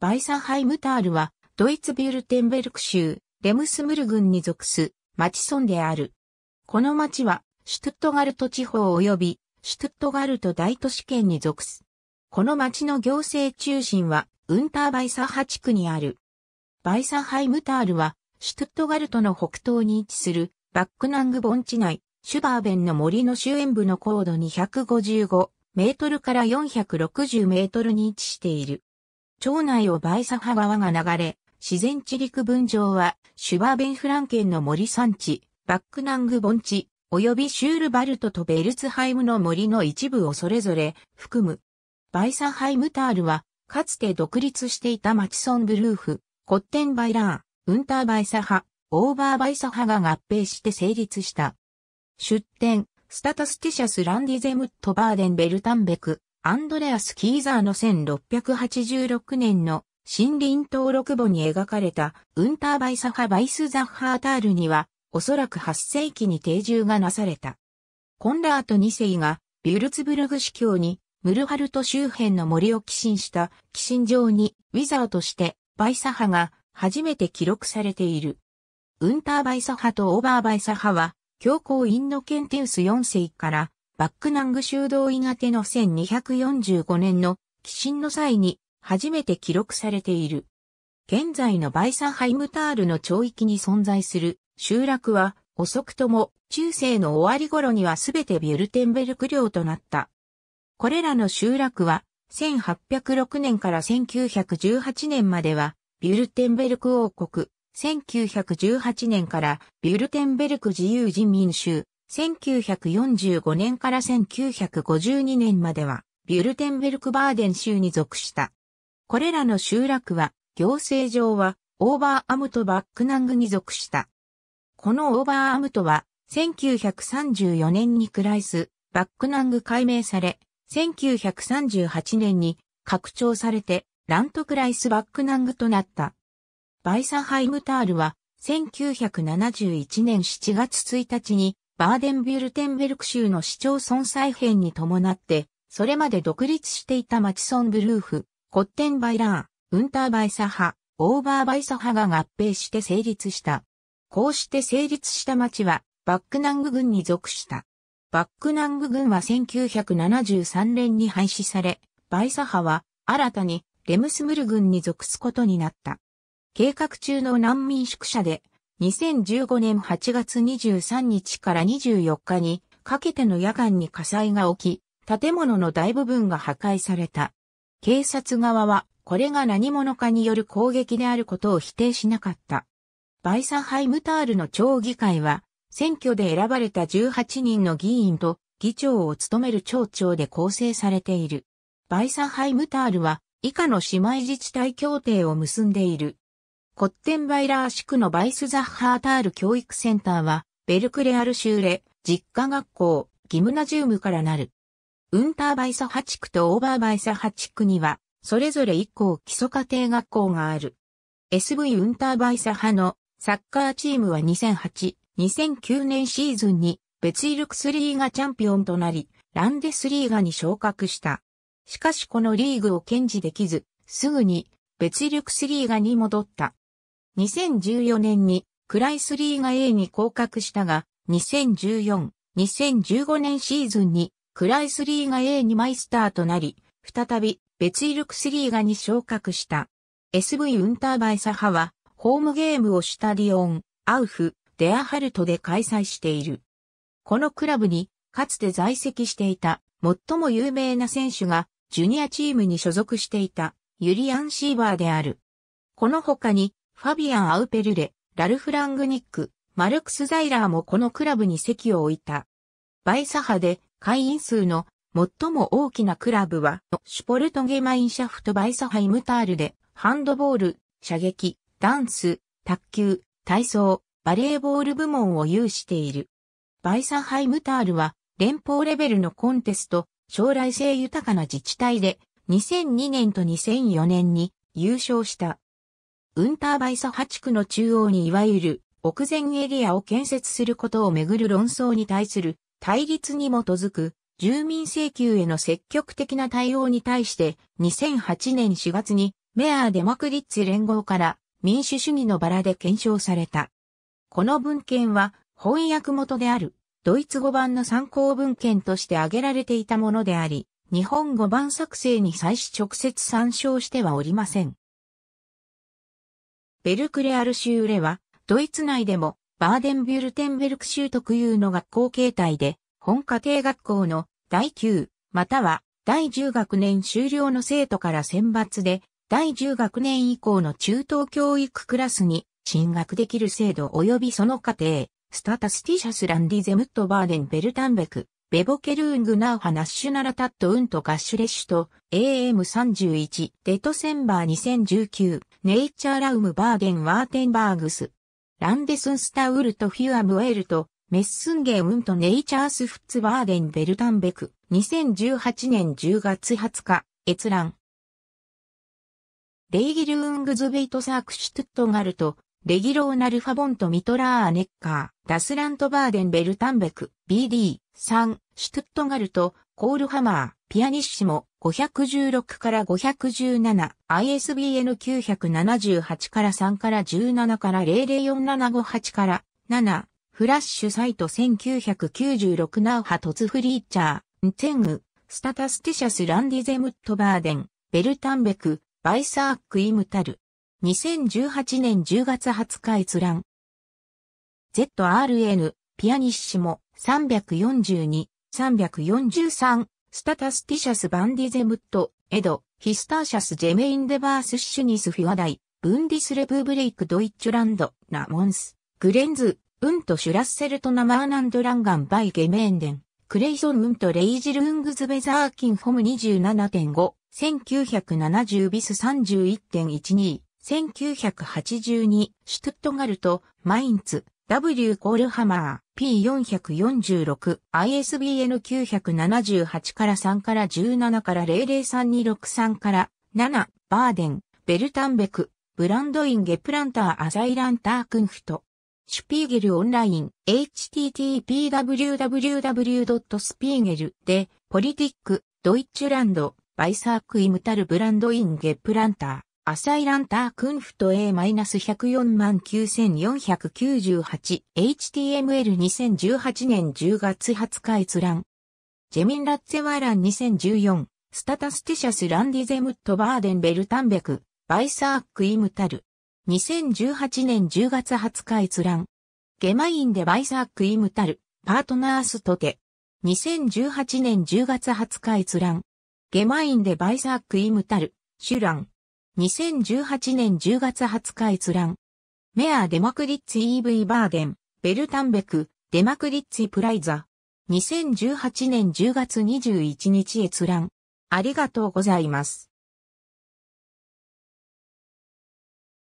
バイサンハイムタールは、ドイツビュルテンベルク州、レムスムル郡に属す、町村である。この町は、シュトゥットガルト地方及び、シュトゥットガルト大都市圏に属す。この町の行政中心は、ウンターバイサハ地区にある。バイサハイムタールは、シュトゥットガルトの北東に位置する、バックナング盆地内、シュバーベンの森の周辺部の高度255メートルから460メートルに位置している。町内をバイサハ川が流れ、自然地陸分場は、シュバーベンフラン県の森産地、バックナング盆地、及びシュールバルトとベルツハイムの森の一部をそれぞれ含む。バイサハイムタールは、かつて独立していたマチソンブルーフ、コッテンバイラー、ウンターバイサハ、オーバーバイサハが合併して成立した。出典、スタタスティシャス・ランディゼムット・バーデン・ベルタンベク、アンドレアス・キーザーの1686年の森林登録簿に描かれたウンターバイサハバイスザッハータールにはおそらく8世紀に定住がなされた。コンラート2世がビュルツブルグ司教にムルハルト周辺の森を寄進した寄進場にウィザーとしてバイサハが初めて記録されている。ウンターバイサハとオーバーバイサハは教皇インノケンテウス4世からバックナング修道医が手の1245年の寄進の際に初めて記録されている。現在のバイサハイムタールの町域に存在する集落は遅くとも中世の終わり頃にはすべてビュルテンベルク領となった。これらの集落は1806年から1918年まではビュルテンベルク王国、1918年からビュルテンベルク自由人民州、1945年から1952年までは、ビュルテンベルクバーデン州に属した。これらの集落は、行政上は、オーバーアムトバックナングに属した。このオーバーアムトは、1934年にクライス、バックナング改名され、1938年に拡張されて、ラントクライスバックナングとなった。バイサハイムタールは、1971年7月1日にバーデンビュルテンベルク州の市町村再編に伴って、それまで独立していたマチソンブルーフ、コッテンバイラー、ウンターバイサハ、オーバーバイサハが合併して成立した。こうして成立した町は、バックナング軍に属した。バックナング軍は1973年に廃止され、バイサハは新たにレムスムル軍に属すことになった。計画中の難民宿舎で2015年8月23日から24日にかけての夜間に火災が起き、建物の大部分が破壊された。警察側はこれが何者かによる攻撃であることを否定しなかった。バイサハイムタールの町議会は、選挙で選ばれた18人の議員と議長を務める町長で構成されている。バイサハイムタールは以下の姉妹自治体協定を結んでいる。コッテンバイラー地区のバイスザッハータール教育センターは、ベルクレアル州レ、実家学校、ギムナジウムからなる。ウンターバイサハ地区とオーバーバイサハ地区には、それぞれ1校基礎家庭学校がある。SV ウンターバイサハのサッカーチームは2008、2009年シーズンに別イルクスリーがチャンピオンとなり、ランデスリーガに昇格した。しかしこのリーグを堅持できず、すぐに別イルクスリーガに戻った。2014年にクライスリーが A に降格したが、2014、2015年シーズンにクライスリーが A にマイスターとなり、再び別イルクスリーガに昇格した。SV ウンターバイサハは、ホームゲームをシュタディオン、アウフ、デアハルトで開催している。このクラブに、かつて在籍していた、最も有名な選手が、ジュニアチームに所属していた、ユリアン・シーバーである。この他に、ファビアン・アウペルレ、ラルフ・ラングニック、マルクス・ザイラーもこのクラブに席を置いた。バイサハで会員数の最も大きなクラブは、シュポルトゲマインシャフト・バイサハ・イムタールで、ハンドボール、射撃、ダンス、卓球、体操、バレーボール部門を有している。バイサハイムタールは連邦レベルのコンテスト、将来性豊かな自治体で2002年と2004年に優勝した。ウンターバイサハ地区の中央にいわゆる奥前エリアを建設することをめぐる論争に対する対立に基づく住民請求への積極的な対応に対して2008年4月にメアーデマクリッツ連合から民主主義のバラで検証された。この文献は翻訳元であるドイツ語版の参考文献として挙げられていたものであり、日本語版作成に際し直接参照してはおりません。ベルクレアル州レは、ドイツ内でも、バーデンビュルテンベルク州特有の学校形態で、本家庭学校の第9、または第10学年終了の生徒から選抜で、第10学年以降の中等教育クラスに進学できる制度及びその過程、スタタスティシャスランディゼムットバーデンベルタンベクベボケルーングナーハナッシュナラタットウントガッシュレッシュと AM31 デトセンバー2019ネイチャーラウムバーゲンワーテンバーグスランデスンスタウルトフィアムエルトメッスンゲウントネイチャースフッツバーデンベルタンベク2018年10月20日閲覧レイギルーングズベイトサークシュトットガルトレギローナルファボントミトラーアネッカー、ダスラントバーデンベルタンベク、BD、3、シュトゥットガルト、コールハマー、ピアニッシモ、516から517、ISBN 978から3から17から004758から7、フラッシュサイト1996ナウハトツフリーチャー、ンテング、スタタスティシャスランディゼムットバーデン、ベルタンベク、バイサークイムタル。2018年10月20日閲覧。ZRN、ピアニッシモ、342、343、スタタスティシャス・バンディゼムット、エド、ヒスターシャス・ジェメインデバース・シュニス・フィワダイ、ブンディス・レブ・ブレイク・ドイッチュランド、ナモンス、グレンズ、ウント・シュラッセルト・ナマーナンド・ランガン・バイ・ゲメーンデン、クレイソン・ウント・レイジル・ウングズ・ベザー・キン・ホム27.5、1970ビス31.12、1982、シュトゥットガルト、マインツ、W コールハマー、P446、ISBN 978から3から17から003263から7、バーデン、ベルタンベク、ブランドインゲプランターアザイランタークンフト。シュピーゲルオンライン、http://www.spiegel で、ポリティック、ドイッチュランド、バイサークイムタルブランドインゲプランター。アサイランタークンフト A-1049498 HTML2018 年10月20日閲覧。ジェミンラッツェワーラン2014スタタスティシャスランディゼムットバーデンベルタンベクバイサークイムタル2018年10月20日閲覧。ゲマインでバイサークイムタルパートナースとて2018年10月20日閲覧。ゲマインでバイサークイムタル、シュラン。2018年10月20日閲覧。メア・デマクリッツ EV バーデン、ベルタンベク、デマクリッツプライザ。2018年10月21日閲覧。ありがとうございます。